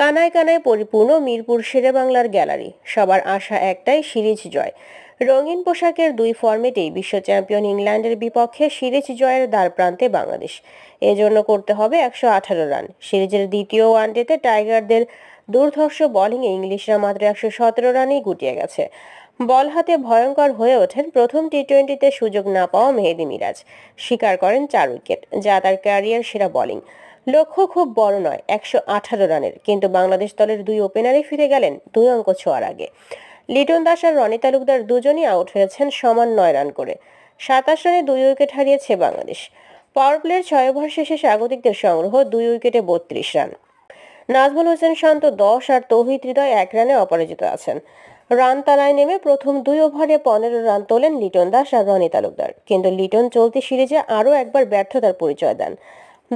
কানায় কানায় পরিপূর্ণ মিরপুর বাংলার গ্যালারি সবার আশা একটাই সিরিজ জয় রঙিন পোশাকের দুই ফর্মেটেই বিশ্ব চ্যাম্পিয়ন ইংল্যান্ডের বিপক্ষে সিরিজ জয়ের দ্বার প্রান্তে বাংলাদেশ এজন্য করতে হবে একশো আঠারো রান সিরিজের দ্বিতীয় ওয়ানডেতে টাইগারদের দুর্ধর্ষ বোলিংয়ে ইংলিশরা মাত্র একশো সতেরো রানেই গুটিয়ে গেছে বল হাতে ভয়ঙ্কর হয়ে ওঠেন প্রথম টি টোয়েন্টিতে সুযোগ না পাওয়া মেহেদি মিরাজ স্বীকার করেন চার উইকেট যা তার ক্যারিয়ার সেরা বোলিং লক্ষ্য খুব বড় নয় একশো আঠারো রানের কিন্তু বাংলাদেশ দলের দুই ওপেনারই ফিরে গেলেন দুই অঙ্ক ছোঁয়ার আগে লিটন দাস আর রনি তালুকদার দুজনই আউট হয়েছেন সমান নয় রান করে সাতাশ রানে দুই উইকেট হারিয়েছে বাংলাদেশ পাওয়ার প্লের ছয় ওভার শেষে স্বাগতিকদের সংগ্রহ দুই উইকেটে বত্রিশ রান নাজমুল হোসেন শান্ত দশ আর তৌহিদ হৃদয় এক রানে অপরাজিত আছেন রান তালায় নেমে প্রথম দুই ওভারে পনেরো রান তোলেন লিটন দাস আর রনি তালুকদার কিন্তু লিটন চলতি সিরিজে আরও একবার ব্যর্থতার পরিচয় দেন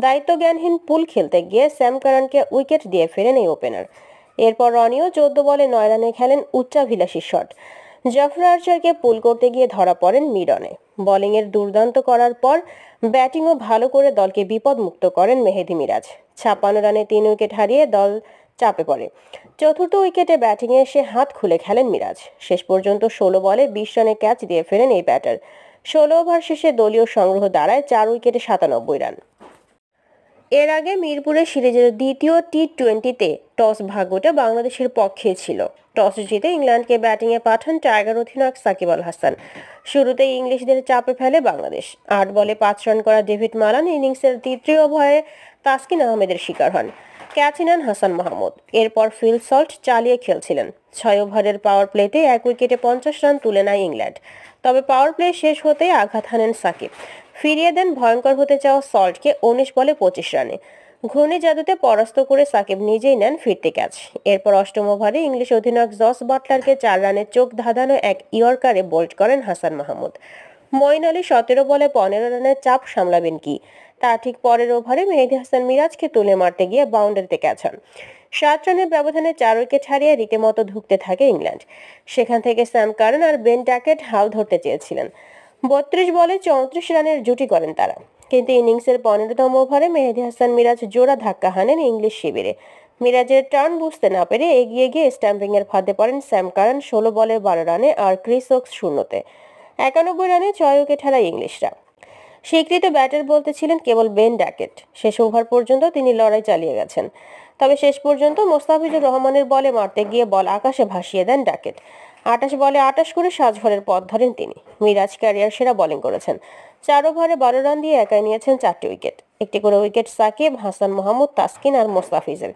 দায়িত্বজ্ঞানহীন পুল খেলতে গিয়ে স্যাম কারানকে উইকেট দিয়ে ফেরেন এই ওপেনার এরপর রনিও চোদ্দ বলে নয় রানে খেলেন উচ্চাভিলাষী শট জাফর আর্চারকে পুল করতে গিয়ে ধরা পড়েন মিডনে বোলিংয়ের দুর্দান্ত করার পর ব্যাটিংও ভালো করে দলকে বিপদ মুক্ত করেন মেহেদি মিরাজ ছাপ্পান্ন রানে তিন উইকেট হারিয়ে দল চাপে পড়ে চতুর্থ উইকেটে ব্যাটিংয়ে এসে হাত খুলে খেলেন মিরাজ শেষ পর্যন্ত ষোলো বলে বিশ রানে ক্যাচ দিয়ে ফেরেন এই ব্যাটার ষোলো ওভার শেষে দলীয় সংগ্রহ দাঁড়ায় চার উইকেটে সাতানব্বই রান এর আগে মিরপুরে সিরিজের দ্বিতীয় টি টোয়েন্টিতে টস ভাগ্যটা বাংলাদেশের পক্ষে ছিল টস জিতে ইংল্যান্ডকে ব্যাটিংয়ে পাঠান টাইগার অধিনায়ক সাকিব আল হাসান শুরুতে ইংলিশদের চাপে ফেলে বাংলাদেশ আট বলে পাঁচ রান করা ডেভিড মালান ইনিংসের তৃতীয় ভয়ে তাসকিন আহমেদের শিকার হন ক্যাচ নেন হাসান মাহমুদ এরপর ফিলসল্ট সল্ট চালিয়ে খেলছিলেন ছয় ওভারের পাওয়ার প্লেতে এক উইকেটে পঞ্চাশ রান তুলে নেয় ইংল্যান্ড তবে পাওয়ার প্লে শেষ হতে আঘাত হানেন সাকিব ফিরিয়ে দেন ভয়ঙ্কর হতে চাওয়া সল্টকে উনিশ বলে পঁচিশ রানে ঘূর্ণি জাদুতে পরাস্ত করে সাকিব নিজেই নেন ফিরতে ক্যাচ এরপর অষ্টম ওভারে ইংলিশ অধিনায়ক জস বাটলারকে চার রানে চোখ ধাঁধানো এক ইয়র্কারে বোল্ড করেন হাসান মাহমুদ মইন আলী সতেরো বলে পনেরো রানের চাপ সামলাবেন কি তা ঠিক পরের ওভারে মেহেদি হাসান মিরাজকে তুলে মারতে গিয়ে বাউন্ডারিতে ক্যাচ হন সাত রানের ব্যবধানে চার উইকেট হারিয়ে রীতিমতো ঢুকতে থাকে ইংল্যান্ড সেখান থেকে স্যাম কারন আর বেন ট্যাকেট হাল ধরতে চেয়েছিলেন বত্রিশ বলে চৌত্রিশ রানের জুটি করেন তারা কিন্তু ইনিংসের পনেরোতম ওভারে মেহেদি হাসান মিরাজ জোড়া ধাক্কা হানেন ইংলিশ শিবিরে মিরাজের টার্ন বুঝতে না পেরে এগিয়ে গিয়ে স্ট্যাম্পিংয়ের ফাঁদে পড়েন স্যাম কারান ষোলো বলে বারো রানে আর ক্রিস ওক্স শূন্যতে একানব্বই রানে ছয় উইকেট হারায় ইংলিশরা স্বীকৃত ব্যাটার বলতে ছিলেন কেবল বেন ড্যাকেট শেষ ওভার পর্যন্ত তিনি লড়াই চালিয়ে গেছেন তবে শেষ পর্যন্ত মোস্তাফিজুর রহমানের বলে মারতে গিয়ে বল আকাশে ভাসিয়ে দেন ড্যাকেট আটাশ বলে আটাশ করে সাজ পথ ধরেন তিনি মিরাজ ক্যারিয়ার সেরা বোলিং করেছেন চার ওভারে বারো রান দিয়ে একাই নিয়েছেন চারটি উইকেট একটি করে উইকেট সাকিব হাসান মোহাম্মদ তাসকিন আর মোস্তাফিজের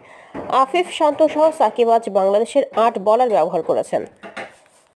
আফিফ শান্ত সহ সাকিব আজ বাংলাদেশের আট বলার ব্যবহার করেছেন